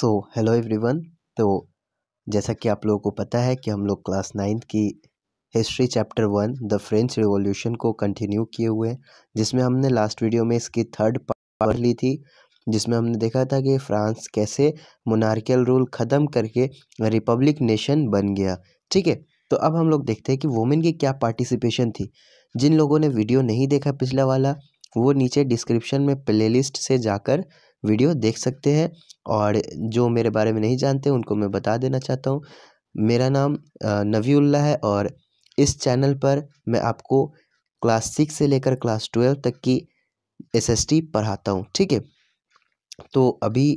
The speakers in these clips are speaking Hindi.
सो हेलो एवरीवन तो जैसा कि आप लोगों को पता है कि हम लोग क्लास नाइन्थ की history chapter one the French revolution को कंटिन्यू किए हुए हैं जिसमें हमने लास्ट वीडियो में इसकी थर्ड पढ़ ली थी जिसमें हमने देखा था कि फ्रांस कैसे मोनार्कियल रूल ख़त्म करके रिपब्लिक नेशन बन गया ठीक है तो अब हम लोग देखते हैं कि वोमेन की क्या पार्टिसिपेशन थी जिन लोगों ने वीडियो नहीं देखा पिछला वाला वो नीचे डिस्क्रिप्शन में प्लेलिस्ट से जाकर वीडियो देख सकते हैं और जो मेरे बारे में नहीं जानते उनको मैं बता देना चाहता हूँ मेरा नाम नवीउल्ला है और इस चैनल पर मैं आपको क्लास सिक्स से लेकर क्लास ट्वेल्व तक की एसएसटी पढ़ाता हूँ ठीक है तो अभी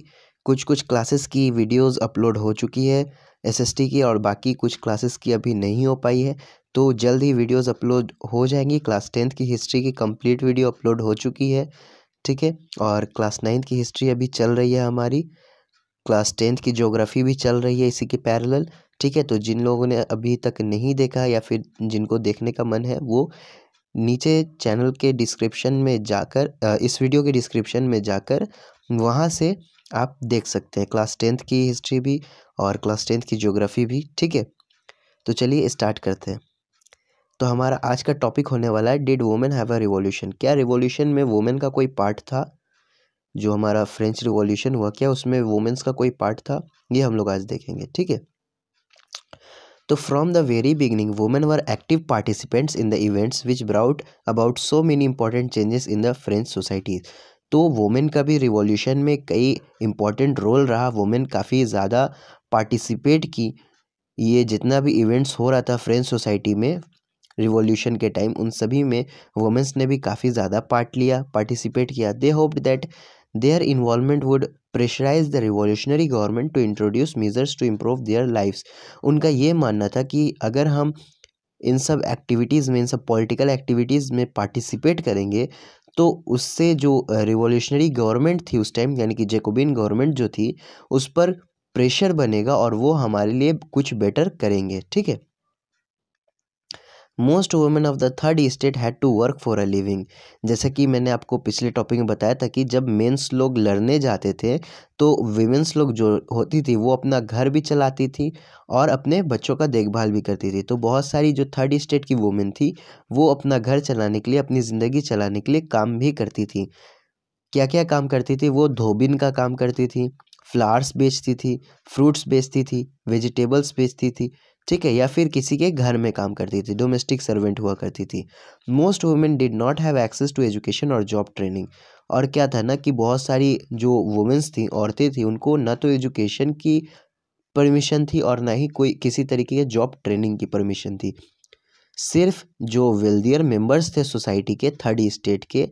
कुछ कुछ क्लासेस की वीडियोस अपलोड हो चुकी है एसएसटी की और बाकी कुछ क्लासेस की अभी नहीं हो पाई है तो जल्द ही वीडियोज़ अपलोड हो जाएंगी क्लास टेंथ की हिस्ट्री की कंप्लीट वीडियो अपलोड हो चुकी है ठीक है और क्लास नाइन्थ की हिस्ट्री अभी चल रही है हमारी क्लास टेंथ की ज्योग्राफी भी चल रही है इसी के पैरेलल ठीक है तो जिन लोगों ने अभी तक नहीं देखा या फिर जिनको देखने का मन है वो नीचे चैनल के डिस्क्रिप्शन में जाकर इस वीडियो के डिस्क्रिप्शन में जाकर वहाँ से आप देख सकते हैं क्लास टेंथ की हिस्ट्री भी और क्लास टेंथ की ज्योग्राफी भी ठीक है तो चलिए स्टार्ट करते हैं तो हमारा आज का टॉपिक होने वाला है did women have a revolution क्या रिवॉल्यूशन में वोमेन का कोई पार्ट था जो हमारा फ्रेंच रिवॉल्यूशन हुआ क्या उसमें वोमेंस का कोई पार्ट था ये हम लोग आज देखेंगे ठीक है तो from the very beginning women were active participants in the events which brought about so many important changes in the French societies तो वोमेन का भी रिवॉल्यूशन में कई इम्पॉर्टेंट रोल रहा वोमेन काफ़ी ज़्यादा पार्टिसिपेट की ये जितना भी इवेंट्स हो रहा था फ्रेंच सोसाइटी में रिवॉल्यूशन के टाइम उन सभी में वुमेंस ने भी काफ़ी ज़्यादा पार्ट लिया पार्टिसिपेट किया they hope that their involvement would pressurise the revolutionary government to introduce measures to improve their lifes उनका ये मानना था कि अगर हम इन सब एक्टिविटीज़ में इन सब पॉलिटिकल एक्टिविटीज़ में पार्टिसिपेट करेंगे तो उससे जो रिवॉल्यूशनरी गवर्नमेंट थी उस टाइम यानी कि जेकोबिन गवर्नमेंट जो थी उस पर प्रेशर बनेगा और वो हमारे लिए कुछ बेटर करेंगे ठीक है most women of the third estate had to work for a living जैसे कि मैंने आपको पिछले टॉपिक में बताया था कि जब मेंस लोग लड़ने जाते थे तो वीमेंस लोग जो होती थी वो अपना घर भी चलाती थी और अपने बच्चों का देखभाल भी करती थी तो बहुत सारी जो थर्ड स्टेट की वुमेन थी वो अपना घर चलाने के लिए अपनी ज़िंदगी चलाने के लिए काम भी करती थी क्या क्या काम करती थी वो धोबिन का काम करती थी फ्लावर्स बेचती थी फ्रूट्स बेचती थी वेजिटेबल्स बेचती थी ठीक है या फिर किसी के घर में काम करती थी डोमेस्टिक सर्वेंट हुआ करती थी most women did not have access to education और जॉब ट्रेनिंग और क्या था ना कि बहुत सारी जो वुमेंस थी औरतें थी उनको ना तो एजुकेशन की परमिशन थी और ना ही कोई किसी तरीके की जॉब ट्रेनिंग की परमिशन थी सिर्फ जो वेल्दियर मेंबर्स थे सोसाइटी के थर्ड स्टेट के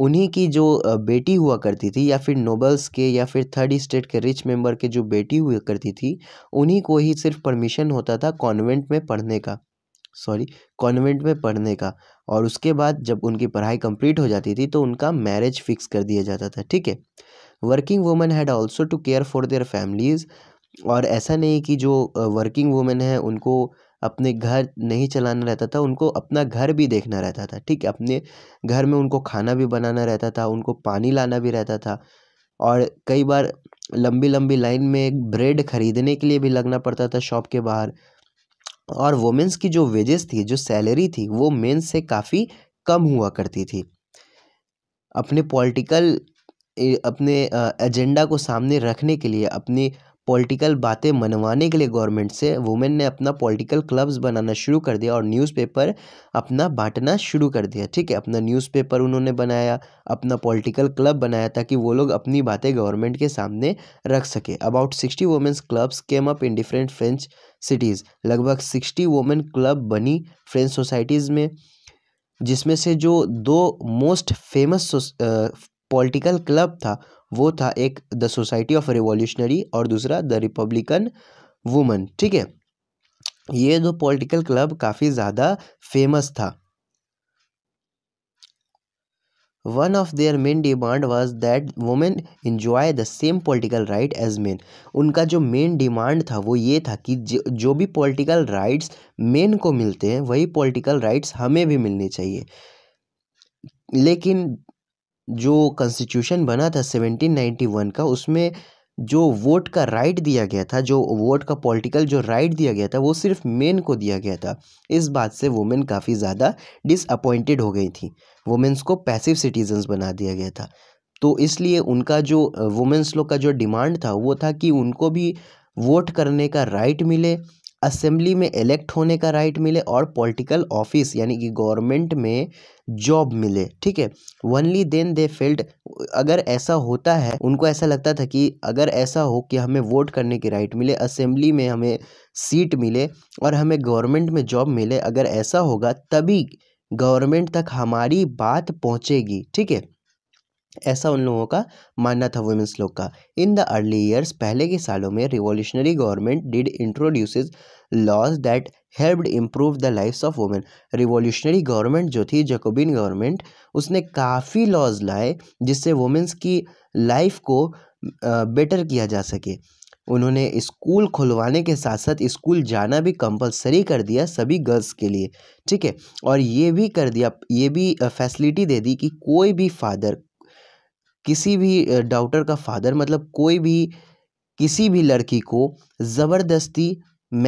उन्हीं की जो बेटी हुआ करती थी या फिर नोबल्स के या फिर थर्ड स्टेट के रिच मेंबर के जो बेटी हुआ करती थी उन्हीं को ही सिर्फ परमिशन होता था कॉन्वेंट में पढ़ने का सॉरी कॉन्वेंट में पढ़ने का और उसके बाद जब उनकी पढ़ाई कंप्लीट हो जाती थी तो उनका मैरिज फिक्स कर दिया जाता था ठीक है working women had also to care for their families और ऐसा नहीं कि जो वर्किंग वुमेन है उनको अपने घर नहीं चलाना रहता था उनको अपना घर भी देखना रहता था ठीक है अपने घर में उनको खाना भी बनाना रहता था उनको पानी लाना भी रहता था और कई बार लंबी लंबी लाइन में ब्रेड ख़रीदने के लिए भी लगना पड़ता था शॉप के बाहर और वुमेंस की जो वेजेस थी जो सैलरी थी वो मेन्स से काफ़ी कम हुआ करती थी अपने पॉलिटिकल अपने एजेंडा को सामने रखने के लिए अपनी पॉलिटिकल बातें मनवाने के लिए गवर्नमेंट से वुमेन ने अपना पॉलिटिकल क्लब्स बनाना शुरू कर दिया और न्यूज़पेपर अपना बांटना शुरू कर दिया ठीक है अपना न्यूज़पेपर उन्होंने बनाया अपना पॉलिटिकल क्लब बनाया ताकि वो लोग अपनी बातें गवर्नमेंट के सामने रख सके about sixty women's clubs came up in different French cities लगभग सिक्सटी वुमेन क्लब बनी फ्रेंच सोसाइटीज़ में जिसमें से जो दो मोस्ट फेमस पॉलिटिकल क्लब था वो था एक द सोसाइटी ऑफ रिवॉल्यूशनरी और दूसरा द रिपब्लिकन वुमन ठीक है ये दो पॉलिटिकल क्लब काफ़ी ज़्यादा फेमस था one of their main demand was that women enjoy the same political right as men उनका जो मेन डिमांड था वो ये था कि जो भी पोलिटिकल राइट्स मेन को मिलते हैं वही पोलिटिकल राइट्स हमें भी मिलने चाहिए लेकिन जो कॉन्स्टिट्यूशन बना था 1791 का उसमें जो वोट का राइट दिया गया था जो वोट का पॉलिटिकल जो राइट दिया गया था वो सिर्फ मेन को दिया गया था इस बात से वुमेन काफ़ी ज़्यादा डिसअपॉइंटेड हो गई थी वुमेंस को पैसिव सिटीजन्स बना दिया गया था तो इसलिए उनका जो वुमेंस uh, लोग का जो डिमांड था वो था कि उनको भी वोट करने का राइट मिले असेंबली में इलेक्ट होने का राइट मिले और पॉलिटिकल ऑफिस यानी कि गवर्नमेंट में जॉब मिले ठीक है वनली देन दे फील्ड अगर ऐसा होता है उनको ऐसा लगता था कि अगर ऐसा हो कि हमें वोट करने की राइट मिले असेंबली में हमें सीट मिले और हमें गवर्नमेंट में जॉब मिले अगर ऐसा होगा तभी गवर्नमेंट तक हमारी बात पहुँचेगी ठीक है ऐसा उन लोगों का मानना था वुमेंस लोग का इन द अर्ली ईयर्स पहले के सालों में revolutionary government did introduce laws that helped improve the life of women revolutionary government जो थी जकोबिन गवर्नमेंट उसने काफ़ी लॉज लाए जिससे वुमेंस की लाइफ को बेटर किया जा सके उन्होंने स्कूल खुलवाने के साथ साथ स्कूल जाना भी कंपलसरी कर दिया सभी गर्ल्स के लिए ठीक है और ये भी कर दिया ये भी फैसिलिटी दे दी कि कोई भी फादर किसी भी डाउटर का फादर मतलब कोई भी किसी भी लड़की को ज़बरदस्ती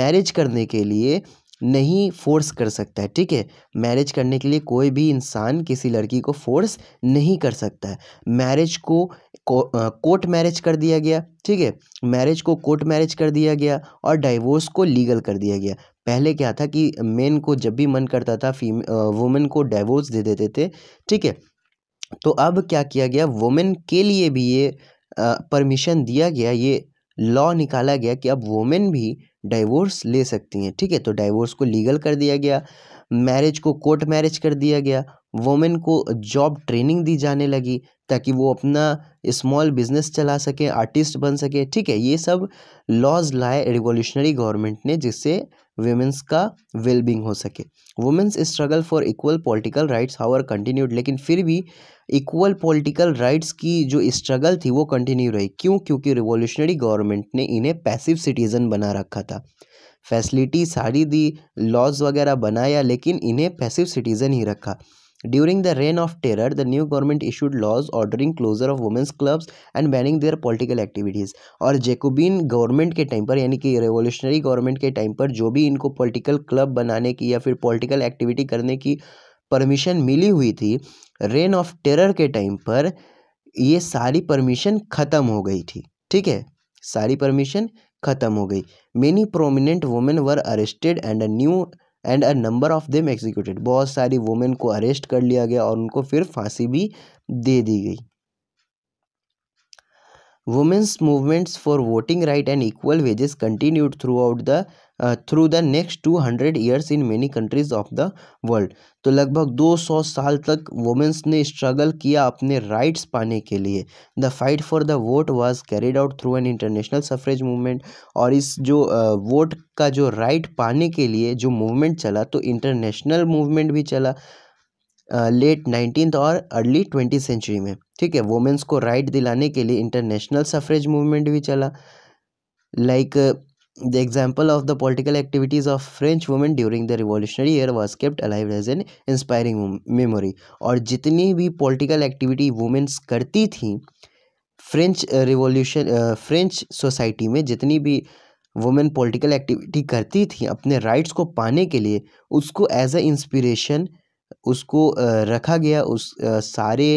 मैरिज करने के लिए नहीं फोर्स कर सकता है ठीक है मैरिज करने के लिए कोई भी इंसान किसी लड़की को फोर्स नहीं कर सकता है मैरिज को कोर्ट मैरिज कर दिया गया ठीक है मैरिज को कोर्ट मैरिज कर दिया गया और डाइवोर्स को लीगल कर दिया गया पहले क्या था कि मेन को जब भी मन करता था फीमे वुमेन को डाइवोर्स दे देते थे ठीक है तो अब क्या किया गया वोमेन के लिए भी ये परमिशन दिया गया ये लॉ निकाला गया कि अब वोमेन भी डाइवोर्स ले सकती हैं ठीक है तो डाइवोर्स को लीगल कर दिया गया मैरिज को कोर्ट मैरिज कर दिया गया वोमेन को जॉब ट्रेनिंग दी जाने लगी ताकि वो अपना स्मॉल बिजनेस चला सके आर्टिस्ट बन सके ठीक है ये सब लॉज लाए रिवोल्यूशनरी गवर्नमेंट ने जिससे वुमेंस का वेलबींग हो सके women's struggle for equal political rights however continued लेकिन फिर भी इक्वल पॉलिटिकल राइट्स की जो स्ट्रगल थी वो कंटिन्यू रही क्यों क्योंकि रिवॉल्यूशनरी गवर्नमेंट ने इन्हें पैसिव सिटीज़न बना रखा था फैसिलिटी सारी दी लॉज वगैरह बनाया लेकिन इन्हें पैसिव सिटीज़न ही रखा during the reign of terror the new government issued laws ordering closure of women's clubs and banning their political activities और जेकोबिन गवर्नमेंट के टाइम पर यानी कि रेवोल्यूशनरी गवर्नमेंट के टाइम पर जो भी इनको पोलिटिकल क्लब बनाने की या फिर पोलिटिकल एक्टिविटी करने की परमिशन मिली हुई थी रेन ऑफ टेरर के टाइम पर ये सारी परमिशन ख़त्म हो गई थी ठीक है सारी परमिशन ख़त्म हो गई many prominent women were arrested and a new and a number of them executed बहुत सारी वुमेन को अरेस्ट कर लिया गया और उनको फिर फांसी भी दे दी गई women's movements for voting right and equal wages continued throughout the through the next two hundred years in many countries of the world तो लगभग दो सौ साल तक वुमेन्स ने स्ट्रगल किया अपने राइट्स पाने के लिए the fight for the vote was carried out through an international suffrage movement और इस जो वोट uh, का जो राइट right पाने के लिए जो मूवमेंट चला तो इंटरनेशनल मूवमेंट भी चला लेट नाइनटीन और अर्ली ट्वेंटी सेंचुरी में ठीक है वोमेंस को राइट दिलाने के लिए इंटरनेशनल सफरेज मूवमेंट भी चला like the example of the political activities of French women during the revolutionary year was kept alive as an inspiring memory और जितनी भी पोलिटिकल एक्टिविटी वुमेंस करती थी फ्रेंच रिवोल्यूशन फ्रेंच सोसाइटी में जितनी भी वुमेन पोलिटिकल एक्टिविटी करती थी अपने राइट्स को पाने के लिए उसको एज अ इंस्पिरेशन उसको रखा गया उस सारे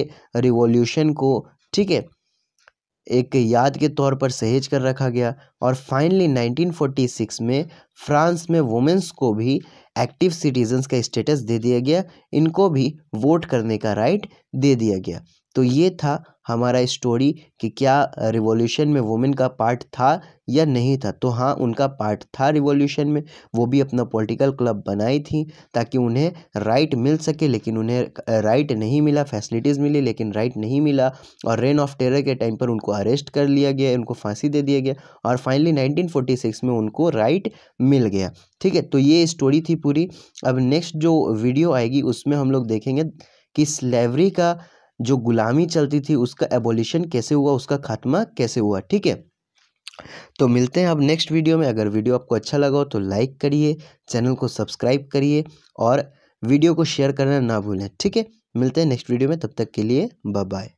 रिवॉल्यूशन को ठीक है एक याद के तौर पर सहेज कर रखा गया और फाइनली 1946 में फ्रांस में वुमेंस को भी एक्टिव सिटीजन्स का स्टेटस दे दिया गया इनको भी वोट करने का राइट दे दिया गया तो ये था हमारा स्टोरी कि क्या रिवॉल्यूशन में वुमेन का पार्ट था या नहीं था तो हाँ उनका पार्ट था रिवॉल्यूशन में वो भी अपना पॉलिटिकल क्लब बनाई थी ताकि उन्हें राइट मिल सके लेकिन उन्हें राइट नहीं मिला फैसिलिटीज़ मिली लेकिन राइट नहीं मिला और रेन ऑफ टेरर के टाइम पर उनको अरेस्ट कर लिया गया उनको फांसी दे दिया गया और फाइनली नाइनटीन में उनको राइट मिल गया ठीक है तो ये स्टोरी थी पूरी अब नेक्स्ट जो वीडियो आएगी उसमें हम लोग देखेंगे कि स्लेवरी का जो गुलामी चलती थी उसका एबोलिशन कैसे हुआ उसका खात्मा कैसे हुआ ठीक है तो मिलते हैं अब नेक्स्ट वीडियो में अगर वीडियो आपको अच्छा लगा हो तो लाइक करिए चैनल को सब्सक्राइब करिए और वीडियो को शेयर करना ना भूलें ठीक है मिलते हैं नेक्स्ट वीडियो में तब तक के लिए बाय